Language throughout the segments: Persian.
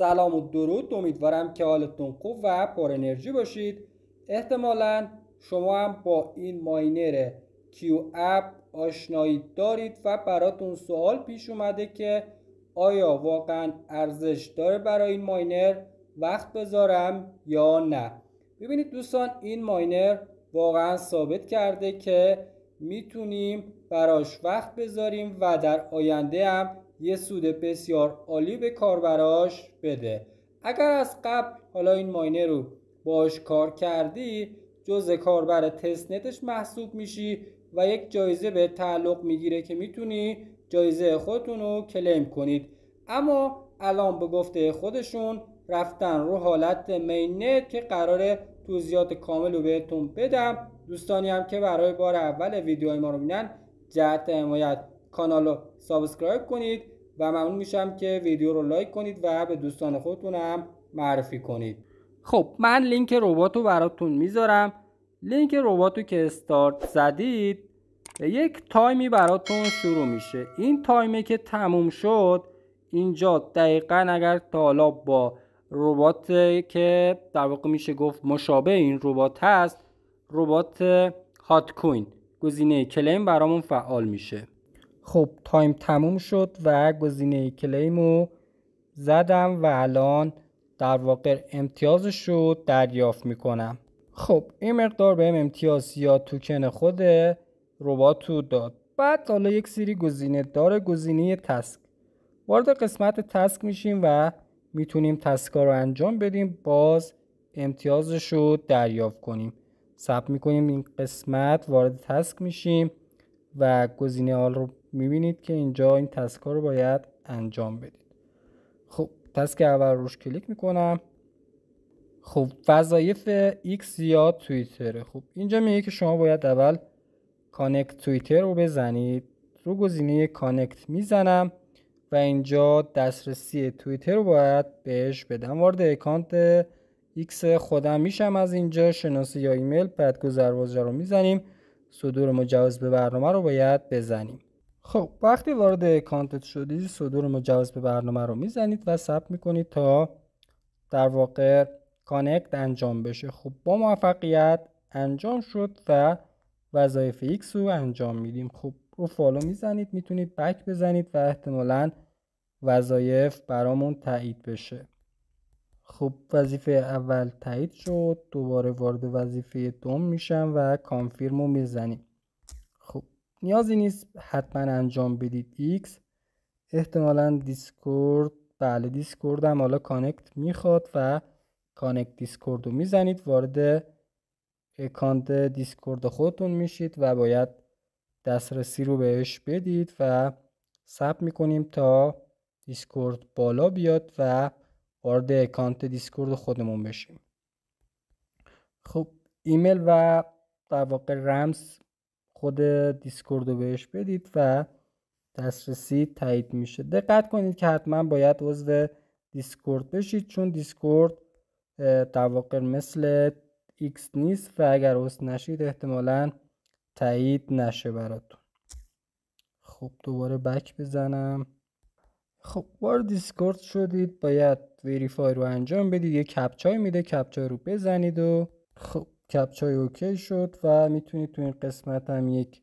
سلام و درود امیدوارم که حالتون خوب و پر انرژی باشید احتمالا شما هم با این ماینر کیو اپ آشنایی دارید و براتون سوال پیش اومده که آیا واقعا ارزش داره برای این ماینر وقت بذارم یا نه ببینید دوستان این ماینر واقعا ثابت کرده که میتونیم براش وقت بذاریم و در آینده هم یه سود بسیار عالی به کاربراش بده اگر از قبل حالا این ماینه رو باش کار کردی جز کاربر نتش محسوب میشی و یک جایزه به تعلق میگیره که میتونی جایزه خودتون رو کلیم کنید اما الان به گفته خودشون رفتن رو حالت مینت که قراره توضیحات کامل رو بهتون بدم دوستانی هم که برای بار اول ویدیو ما رو بینن جهت حمایت کانال رو سابسکرایب کنید و ممنون میشم که ویدیو رو لایک کنید و به دوستان خودتون هم معرفی کنید خب من لینک ربات رو براتون میذارم لینک ربات رو که استارت زدید یک تایمی براتون شروع میشه این تایمه که تموم شد اینجا دقیقا اگر تا با ربات که در واقع میشه گفت مشابه این ربات هست ربات هات کوین گزینه کلیم برامون فعال میشه خب تایم تموم شد و گزینه رو زدم و الان در واقع امتیازش رو دریافت میکنم خب این مقدار بهم امتیاز یا توکن خود ربات داد بعد حالا یک سری گزینه داره گزینه تسک وارد قسمت تسک میشیم و میتونیم تسکا رو انجام بدیم باز امتیازش رو دریافت کنیم ثبت میکنیم این قسمت وارد تسک میشیم و گزینه آل رو میبینید که اینجا این تسک رو باید انجام بدید خب تسک اول روش کلیک میکنم خب وظایف X یا تویتره خب اینجا میگه که شما باید اول کانکت توییتر رو بزنید رو گزینه کانکت میزنم و اینجا دسترسی توییتر رو باید بهش بدم وارد اکانت ایکس خودم میشم از اینجا شناسی یا ایمیل بعد گذر رو میزنیم صدور مجوز به برنامه رو باید بزنیم خب وقتی وارد کانتت شدید صدور مجوز به برنامه رو میزنید و ثبت میکنید تا در واقع کانکت انجام بشه خب با موفقیت انجام شد و وظایف X رو انجام میدیم خب رو فالو میزنید میتونید بک بزنید و احتمالا وظایف برامون تایید بشه خب وظیفه اول تایید شد دوباره وارد وظیفه دوم میشم و کانفیرم رو میزنیم خب نیازی نیست حتما انجام بدید X احتمالا دیسکورد بله دیسکورد هم حالا کانکت میخواد و کانکت دیسکورد رو میزنید وارد اکانت دیسکورد خودتون میشید و باید دسترسی رو بهش بدید و سب میکنیم تا دیسکورد بالا بیاد و وارد اکانت دیسکورد خودمون بشیم خب ایمیل و در واقع رمز خود دیسکورد رو بهش بدید و دسترسی تایید میشه دقت کنید که حتما باید عضو دیسکورد بشید چون دیسکورد در واقع مثل ایکس نیست و اگر عضو نشید احتمالا تایید نشه براتون خب دوباره بک بزنم خب وارد دیسکورد شدید باید وریفای رو انجام بدید یه کپچای میده کپچای رو بزنید و خب کپچای اوکی شد و میتونید تو این قسمت هم یک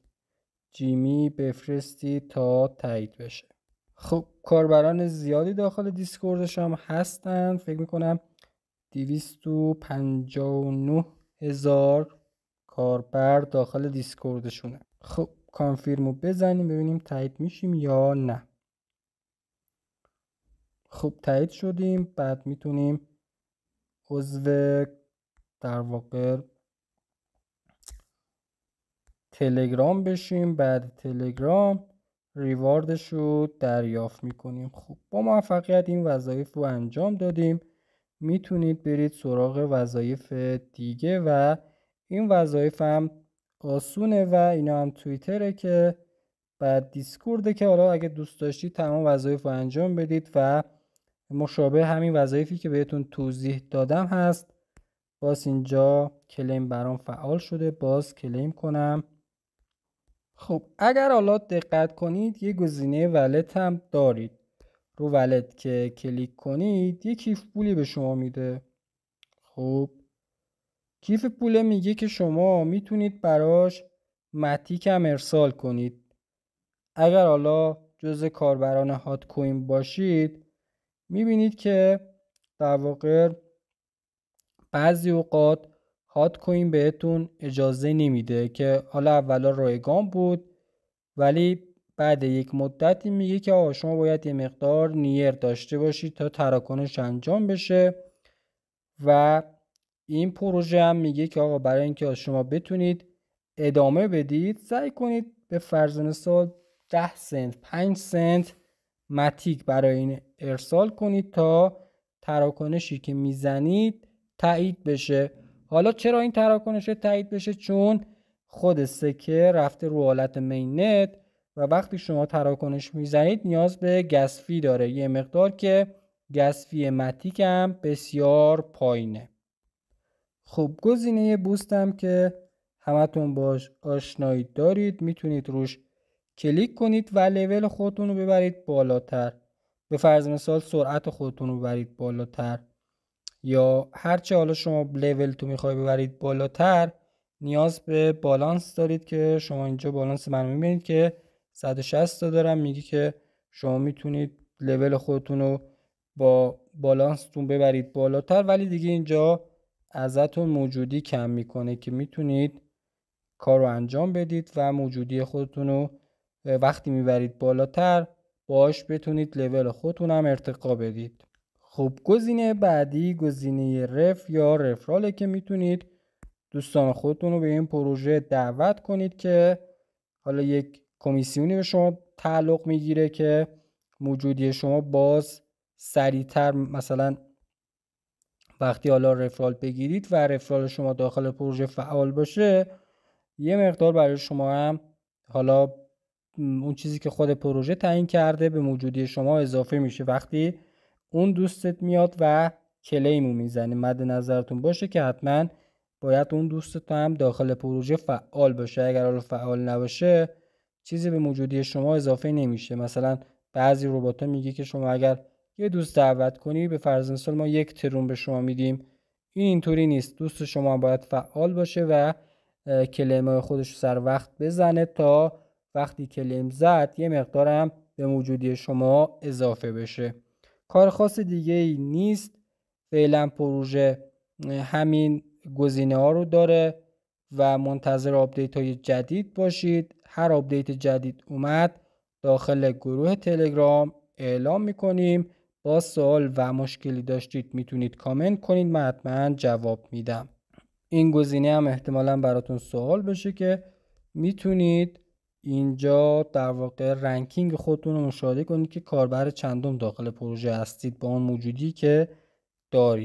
جیمی بفرستید تا تایید بشه خب کاربران زیادی داخل دیسکوردش هم هستن فکر میکنم 259 هزار کاربر داخل دیسکوردشونه خب رو بزنیم ببینیم تایید میشیم یا نه خوب تایید شدیم بعد میتونیم عضو در واقع تلگرام بشیم بعد تلگرام ریواردش رو دریافت میکنیم خوب با موفقیت این وظایف رو انجام دادیم میتونید برید سراغ وظایف دیگه و این وظایف هم آسونه و اینا هم توییتره که بعد دیسکورده که حالا اگه دوست داشتید تمام وظایف رو انجام بدید و مشابه همین وظایفی که بهتون توضیح دادم هست باز اینجا کلیم برام فعال شده باز کلیم کنم خب اگر حالا دقت کنید یه گزینه ولت هم دارید رو ولت که کلیک کنید یه کیف پولی به شما میده خب کیف پول میگه که شما میتونید براش متیک هم ارسال کنید اگر حالا جز کاربران هات کوین باشید میبینید که در واقع بعضی اوقات هات کوین بهتون اجازه نمیده که حالا اولا رایگان بود ولی بعد یک مدتی میگه که آقا شما باید یه مقدار نیر داشته باشید تا تراکنش انجام بشه و این پروژه هم میگه که آقا برای اینکه شما بتونید ادامه بدید سعی کنید به فرزن سال 10 سنت 5 سنت متیک برای این ارسال کنید تا تراکنشی که میزنید تایید بشه حالا چرا این تراکنش تایید بشه چون خود سکه رفته رو حالت مینت و وقتی شما تراکنش میزنید نیاز به گسفی داره یه مقدار که گسفی متیک هم بسیار پایینه خب گزینه بوستم که همتون باش آشنایی دارید میتونید روش کلیک کنید و لول خودتون رو ببرید بالاتر به فرض مثال سرعت خودتون رو ببرید بالاتر یا هرچه حالا شما لول تو میخوای ببرید بالاتر نیاز به بالانس دارید که شما اینجا بالانس من میبینید که 160 تا دارم میگی که شما میتونید لول خودتون رو با بالانستون ببرید بالاتر ولی دیگه اینجا ازتون موجودی کم میکنه که میتونید کار رو انجام بدید و موجودی خودتون رو وقتی میبرید بالاتر باش بتونید لول خودتون هم ارتقا بدید خب گزینه بعدی گزینه رف یا رفراله که میتونید دوستان خودتون رو به این پروژه دعوت کنید که حالا یک کمیسیونی به شما تعلق میگیره که موجودی شما باز سریعتر مثلا وقتی حالا رفرال بگیرید و رفرال شما داخل پروژه فعال باشه یه مقدار برای شما هم حالا اون چیزی که خود پروژه تعیین کرده به موجودی شما اضافه میشه وقتی اون دوستت میاد و کلیمو میزنه مد نظرتون باشه که حتما باید اون دوستت هم داخل پروژه فعال باشه اگر حالا فعال نباشه چیزی به موجودی شما اضافه نمیشه مثلا بعضی ربات میگه که شما اگر یه دوست دعوت کنی به فرض مثال ما یک ترون به شما میدیم این اینطوری نیست دوست شما باید فعال باشه و کلمه خودش سر وقت بزنه تا وقتی کلیم زد یه مقدارم به موجودی شما اضافه بشه کار خاص دیگه ای نیست فعلا پروژه همین گزینه ها رو داره و منتظر آپدیت های جدید باشید هر آپدیت جدید اومد داخل گروه تلگرام اعلام میکنیم با سوال و مشکلی داشتید میتونید کامنت کنید من حتما جواب میدم این گزینه هم احتمالا براتون سوال بشه که میتونید اینجا در واقع رنکینگ خودتون رو مشاهده کنید که کاربر چندم داخل پروژه هستید با اون موجودی که دارید